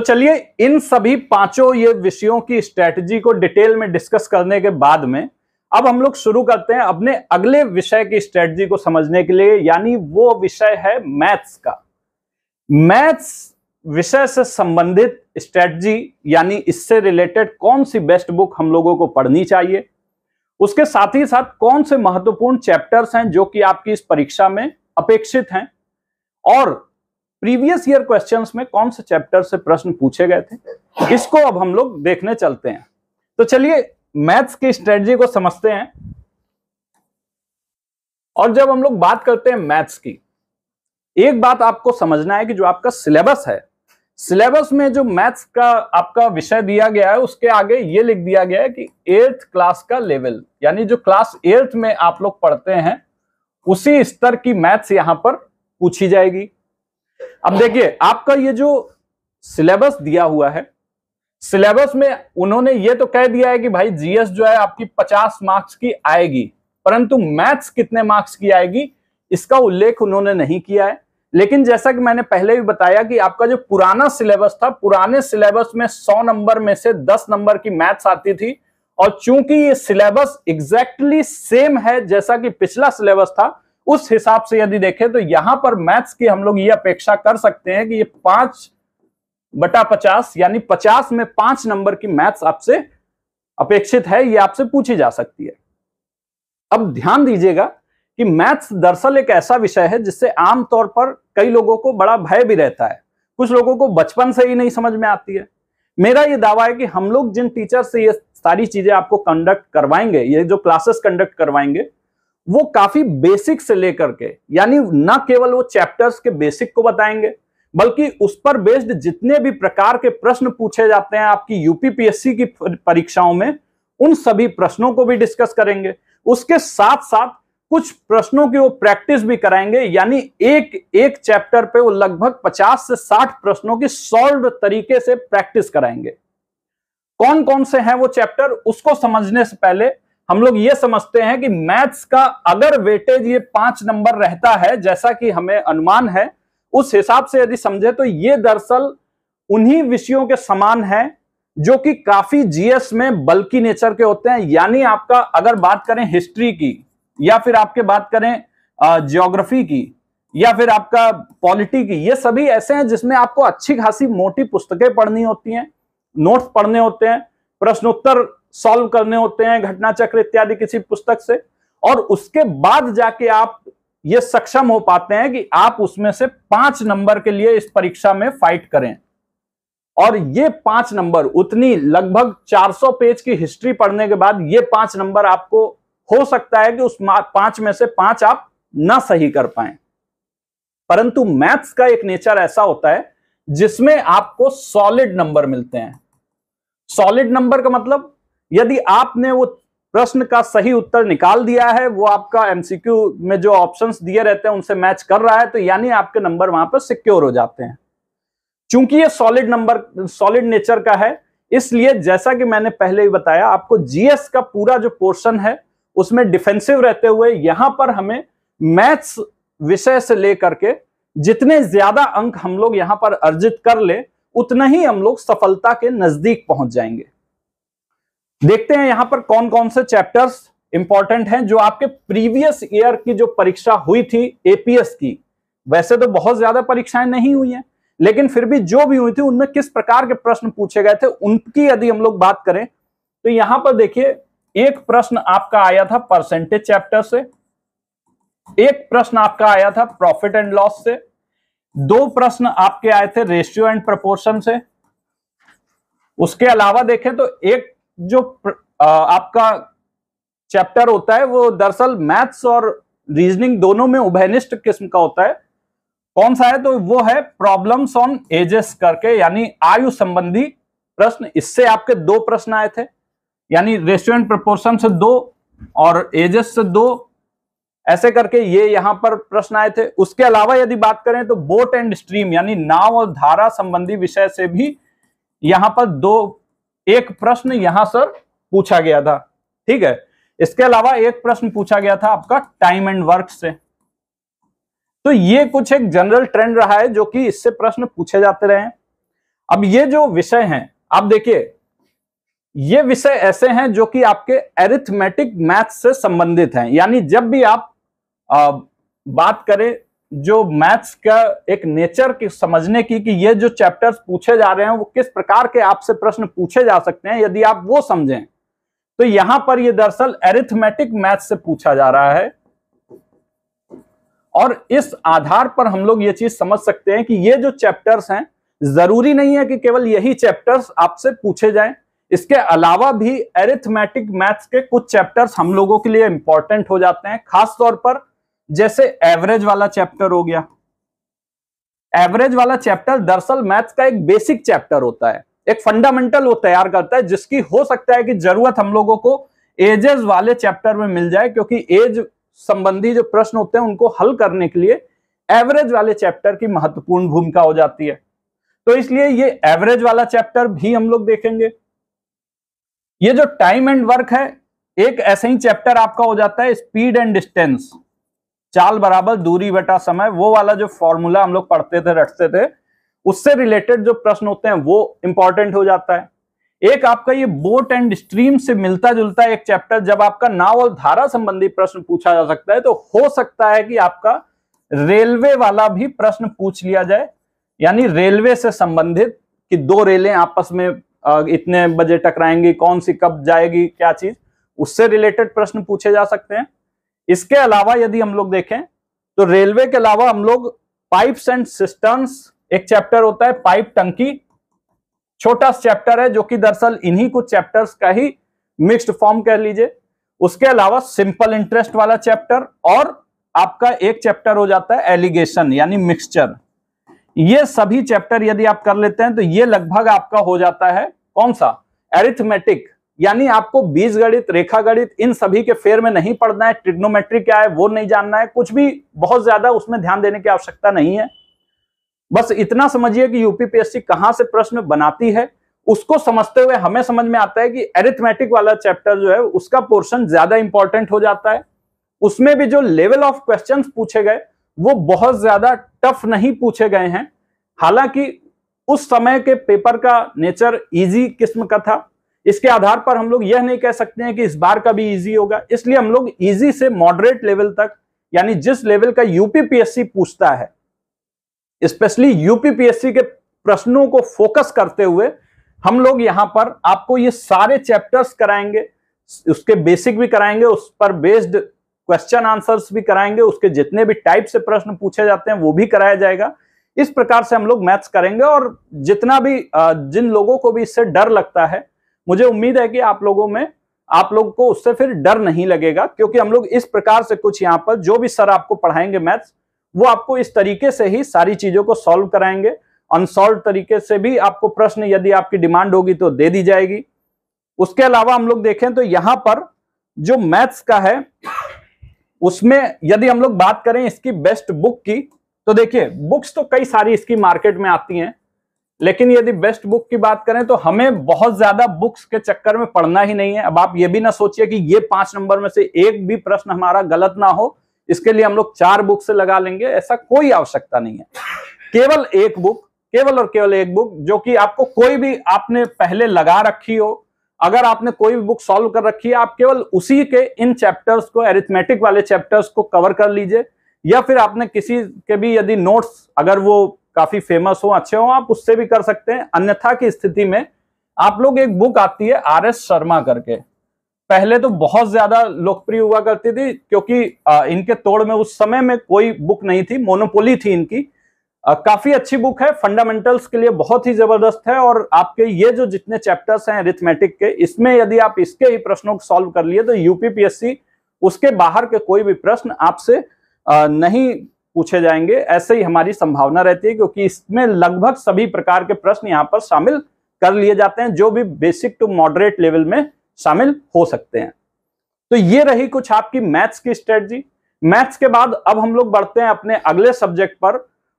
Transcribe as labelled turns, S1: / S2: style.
S1: तो चलिए इन सभी पांचों ये विषयों की स्ट्रेटजी को डिटेल में डिस्कस करने के बाद में अब हम लोग शुरू करते हैं अपने अगले विषय की स्ट्रेटजी को समझने के लिए यानी वो विषय है मैथ्स का मैथ्स विषय से संबंधित स्ट्रेटजी यानी इससे रिलेटेड कौन सी बेस्ट बुक हम लोगों को पढ़नी चाहिए उसके साथ ही साथ कौन से महत्वपूर्ण चैप्टर्स हैं जो कि आपकी इस परीक्षा में अपेक्षित हैं और प्रीवियस ईयर क्वेश्चंस में कौन से चैप्टर से प्रश्न पूछे गए थे इसको अब हम लोग देखने चलते हैं तो चलिए मैथ्स की स्ट्रेटजी को समझते हैं और जब हम लोग बात करते हैं मैथ्स की एक बात आपको समझना है कि जो आपका सिलेबस है सिलेबस में जो मैथ्स का आपका विषय दिया गया है उसके आगे ये लिख दिया गया है कि एट्थ क्लास का लेवल यानी जो क्लास एट्थ में आप लोग पढ़ते हैं उसी स्तर की मैथ्स यहां पर पूछी जाएगी अब देखिए आपका ये जो सिलेबस दिया हुआ है सिलेबस में उन्होंने ये तो कह दिया है कि भाई जीएस जो है आपकी 50 मार्क्स की आएगी परंतु मैथ्स कितने मार्क्स की आएगी इसका उल्लेख उन्होंने नहीं किया है लेकिन जैसा कि मैंने पहले भी बताया कि आपका जो पुराना सिलेबस था पुराने सिलेबस में 100 नंबर में से 10 नंबर की मैथ्स आती थी और चूंकि ये सिलेबस एग्जैक्टली सेम है जैसा कि पिछला सिलेबस था उस हिसाब से यदि देखें तो यहां पर मैथ्स की हम लोग ये अपेक्षा कर सकते हैं कि ये पांच बटा पचास यानी पचास में पांच नंबर की मैथ्स आपसे अपेक्षित है ये आपसे पूछी जा सकती है अब ध्यान दीजिएगा कि मैथ्स दरअसल एक ऐसा विषय है जिससे आमतौर पर कई लोगों को बड़ा भय भी रहता है कुछ लोगों को बचपन से ही नहीं समझ में आती है मेरा ये दावा है कि हम लोग जिन टीचर से ये सारी चीजें आपको कंडक्ट करवाएंगे ये जो क्लासेस कंडक्ट करवाएंगे वो काफी बेसिक से लेकर के यानी न केवल वो चैप्टर्स के बेसिक को बताएंगे बल्कि उस पर बेस्ड जितने भी प्रकार के प्रश्न पूछे जाते हैं आपकी यूपीपीएससी की परीक्षाओं में उन सभी प्रश्नों को भी डिस्कस करेंगे उसके साथ साथ कुछ प्रश्नों की वो प्रैक्टिस भी कराएंगे यानी एक एक चैप्टर पे वो लगभग 50 से 60 प्रश्नों की सॉल्व तरीके से प्रैक्टिस कराएंगे कौन कौन से हैं वो चैप्टर उसको समझने से पहले हम लोग ये समझते हैं कि मैथ्स का अगर वेटेज ये पांच नंबर रहता है जैसा कि हमें अनुमान है उस हिसाब से यदि समझे तो ये दरअसल उन्हीं विषयों के समान है जो कि काफी जीएस में बल्कि नेचर के होते हैं यानी आपका अगर बात करें हिस्ट्री की या फिर आपके बात करें जियोग्राफी की या फिर आपका पॉलिटी की ये सभी ऐसे हैं जिसमें आपको अच्छी खासी मोटी पुस्तकें पढ़नी होती हैं नोट्स पढ़ने होते हैं प्रश्नोत्तर सॉल्व करने होते हैं घटना चक्र इत्यादि किसी पुस्तक से और उसके बाद जाके आप ये सक्षम हो पाते हैं कि आप उसमें से पांच नंबर के लिए इस परीक्षा में फाइट करें और ये पांच नंबर उतनी लगभग 400 पेज की हिस्ट्री पढ़ने के बाद ये पांच नंबर आपको हो सकता है कि उस पांच में से पांच आप ना सही कर पाए परंतु मैथ्स का एक नेचर ऐसा होता है जिसमें आपको सॉलिड नंबर मिलते हैं सॉलिड नंबर का मतलब यदि आपने वो प्रश्न का सही उत्तर निकाल दिया है वो आपका एमसीक्यू में जो ऑप्शंस दिए रहते हैं उनसे मैच कर रहा है तो यानी आपके नंबर वहां पर सिक्योर हो जाते हैं चूंकि ये सॉलिड नंबर सॉलिड नेचर का है इसलिए जैसा कि मैंने पहले ही बताया आपको जीएस का पूरा जो पोर्शन है उसमें डिफेंसिव रहते हुए यहां पर हमें मैथ्स विषय से लेकर के जितने ज्यादा अंक हम लोग यहां पर अर्जित कर ले उतना ही हम लोग सफलता के नजदीक पहुंच जाएंगे देखते हैं यहां पर कौन कौन से चैप्टर्स इंपॉर्टेंट हैं जो आपके प्रीवियस ईयर की जो परीक्षा हुई थी एपीएस की वैसे तो बहुत ज्यादा परीक्षाएं नहीं हुई हैं लेकिन फिर भी जो भी हुई थी उनमें किस प्रकार के प्रश्न पूछे गए थे उनकी यदि हम लोग बात करें तो यहां पर देखिए एक प्रश्न आपका आया था परसेंटेज चैप्टर से एक प्रश्न आपका आया था प्रॉफिट एंड लॉस से दो प्रश्न आपके आए थे रेशियो एंड प्रपोर्शन से उसके अलावा देखें तो एक जो आपका चैप्टर होता है वो दरअसल मैथ्स और रीजनिंग दोनों में उभयनिष्ठ किस्म का होता है कौन सा है तो वो है प्रॉब्लम्स ऑन एजेस करके यानी आयु संबंधी प्रश्न इससे आपके दो प्रश्न आए थे यानी रेस्टोरेंट प्रपोर्शन से दो और एजेस से दो ऐसे करके ये यहां पर प्रश्न आए थे उसके अलावा यदि बात करें तो बोट एंड स्ट्रीम यानी नाव और धारा संबंधी विषय से भी यहां पर दो एक प्रश्न यहां सर पूछा गया था ठीक है इसके अलावा एक प्रश्न पूछा गया था आपका टाइम एंड वर्क से तो ये कुछ एक जनरल ट्रेंड रहा है जो कि इससे प्रश्न पूछे जाते रहे हैं अब ये जो विषय हैं आप देखिए ये विषय ऐसे हैं जो कि आपके एरिथमेटिक मैथ से संबंधित हैं यानी जब भी आप आ, बात करें जो मैथ्स का एक नेचर की समझने की कि ये जो चैप्टर्स पूछे जा रहे हैं वो किस प्रकार के आपसे प्रश्न पूछे जा सकते हैं यदि आप वो समझें तो यहां पर ये दरअसल एरिथमेटिक मैथ से पूछा जा रहा है और इस आधार पर हम लोग ये चीज समझ सकते हैं कि ये जो चैप्टर्स हैं जरूरी नहीं है कि केवल यही चैप्टर्स आपसे पूछे जाएं इसके अलावा भी एरिथमेटिक मैथ्स के कुछ चैप्टर्स हम लोगों के लिए इंपॉर्टेंट हो जाते हैं खासतौर पर जैसे एवरेज वाला चैप्टर हो गया एवरेज वाला चैप्टर दरअसल मैथ्स का एक बेसिक चैप्टर होता है एक फंडामेंटल वो तैयार करता है जिसकी हो सकता है कि जरूरत हम लोगों को एजेस वाले चैप्टर में मिल जाए क्योंकि एज संबंधी जो प्रश्न होते हैं उनको हल करने के लिए एवरेज वाले चैप्टर की महत्वपूर्ण भूमिका हो जाती है तो इसलिए ये एवरेज वाला चैप्टर भी हम लोग देखेंगे ये जो टाइम एंड वर्क है एक ऐसे ही चैप्टर आपका हो जाता है स्पीड एंड डिस्टेंस चाल बराबर दूरी बटा समय वो वाला जो फॉर्मूला हम लोग पढ़ते थे रटते थे उससे रिलेटेड जो प्रश्न होते हैं वो इंपॉर्टेंट हो जाता है एक आपका ये बोट एंड स्ट्रीम से मिलता जुलता एक चैप्टर जब आपका नाव और धारा संबंधी प्रश्न पूछा जा सकता है तो हो सकता है कि आपका रेलवे वाला भी प्रश्न पूछ लिया जाए यानी रेलवे से संबंधित कि दो रेलें आपस में इतने बजे टकराएंगी कौन सी कब जाएगी क्या चीज उससे रिलेटेड प्रश्न पूछे जा सकते हैं इसके अलावा यदि हम लोग देखें तो रेलवे के अलावा हम लोग पाइप्स एंड सिस्टम्स एक चैप्टर होता है पाइप टंकी छोटा चैप्टर है जो कि दरअसल इन्हीं कुछ चैप्टर्स का ही मिक्स्ड फॉर्म कह लीजिए उसके अलावा सिंपल इंटरेस्ट वाला चैप्टर और आपका एक चैप्टर हो जाता है एलिगेशन यानी मिक्सचर ये सभी चैप्टर यदि आप कर लेते हैं तो ये लगभग आपका हो जाता है कौन सा एरिथमेटिक यानी आपको बीज गणित रेखा गणित इन सभी के फेर में नहीं पढ़ना है ट्रिग्नोमेट्री क्या है वो नहीं जानना है कुछ भी बहुत ज्यादा उसमें ध्यान देने की आवश्यकता नहीं है बस इतना समझिए कि यूपीपीएससी कहां से प्रश्न बनाती है उसको समझते हुए हमें समझ में आता है कि एरिथमेटिक वाला चैप्टर जो है उसका पोर्शन ज्यादा इंपॉर्टेंट हो जाता है उसमें भी जो लेवल ऑफ क्वेश्चंस पूछे गए वो बहुत ज्यादा टफ नहीं पूछे गए हैं हालांकि उस समय के पेपर का नेचर इजी किस्म का था इसके आधार पर हम लोग यह नहीं कह सकते हैं कि इस बार का भी इजी होगा इसलिए हम लोग इजी से मॉडरेट लेवल तक यानी जिस लेवल का यूपीपीएससी पूछता है स्पेशली यूपीपीएससी के प्रश्नों को फोकस करते हुए हम लोग यहां पर आपको ये सारे चैप्टर्स कराएंगे उसके बेसिक भी कराएंगे उस पर बेस्ड क्वेश्चन आंसर्स भी कराएंगे उसके जितने भी टाइप से प्रश्न पूछे जाते हैं वो भी कराया जाएगा इस प्रकार से हम लोग मैथ्स करेंगे और जितना भी जिन लोगों को भी इससे डर लगता है मुझे उम्मीद है कि आप लोगों में आप लोग को उससे फिर डर नहीं लगेगा क्योंकि हम लोग इस प्रकार से कुछ यहाँ पर जो भी सर आपको पढ़ाएंगे मैथ्स वो आपको इस तरीके से ही सारी चीजों को सॉल्व कराएंगे अनसॉल्व तरीके से भी आपको प्रश्न यदि आपकी डिमांड होगी तो दे दी जाएगी उसके अलावा हम लोग देखें तो यहां पर जो मैथ्स का है उसमें यदि हम लोग बात करें इसकी बेस्ट बुक की तो देखिए बुक्स तो कई सारी इसकी मार्केट में आती हैं लेकिन यदि बेस्ट बुक की बात करें तो हमें बहुत ज्यादा बुक्स के चक्कर में पढ़ना ही नहीं है अब आप ये भी ना सोचिए कि ये पांच नंबर में से एक भी प्रश्न हमारा गलत ना हो इसके लिए हम लोग चार बुक से लगा लेंगे ऐसा कोई आवश्यकता नहीं है केवल एक बुक केवल और केवल एक बुक जो कि आपको कोई भी आपने पहले लगा रखी हो अगर आपने कोई भी बुक सॉल्व कर रखी है आप केवल उसी के इन चैप्टर्स को एरिथमेटिक वाले चैप्टर्स को कवर कर लीजिए या फिर आपने किसी के भी यदि नोट्स अगर वो काफी फेमस हो अच्छे हो आप उससे भी कर सकते हैं अन्यथा की स्थिति में आप लोग एक बुक आती है आर एस शर्मा करके पहले तो बहुत ज्यादा लोकप्रिय हुआ करती थी क्योंकि इनके तोड़ में उस समय में कोई बुक नहीं थी मोनोपोली थी इनकी काफी अच्छी बुक है फंडामेंटल्स के लिए बहुत ही जबरदस्त है और आपके ये जो जितने चैप्टर्स हैं रिथमेटिक के इसमें यदि आप इसके ही प्रश्नों को सॉल्व कर लिए तो यूपीपीएससी उसके बाहर के कोई भी प्रश्न आपसे नहीं पूछे जाएंगे ऐसे ही हमारी संभावना रहती है क्योंकि इसमें लगभग सभी प्रकार के प्रश्न यहाँ पर शामिल कर लिए जाते हैं जो भी बेसिक टू मॉडरेट लेवल में शामिल हो सकते हैं तो ये रही कुछ आपकी मैथ्स की स्ट्रेटजी मैथ्स के बाद अब हम लोग बढ़ते हैं अपने अगले सब्जेक्ट पर